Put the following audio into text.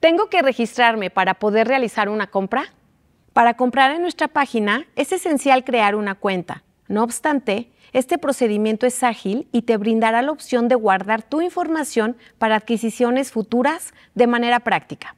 ¿Tengo que registrarme para poder realizar una compra? Para comprar en nuestra página es esencial crear una cuenta. No obstante, este procedimiento es ágil y te brindará la opción de guardar tu información para adquisiciones futuras de manera práctica.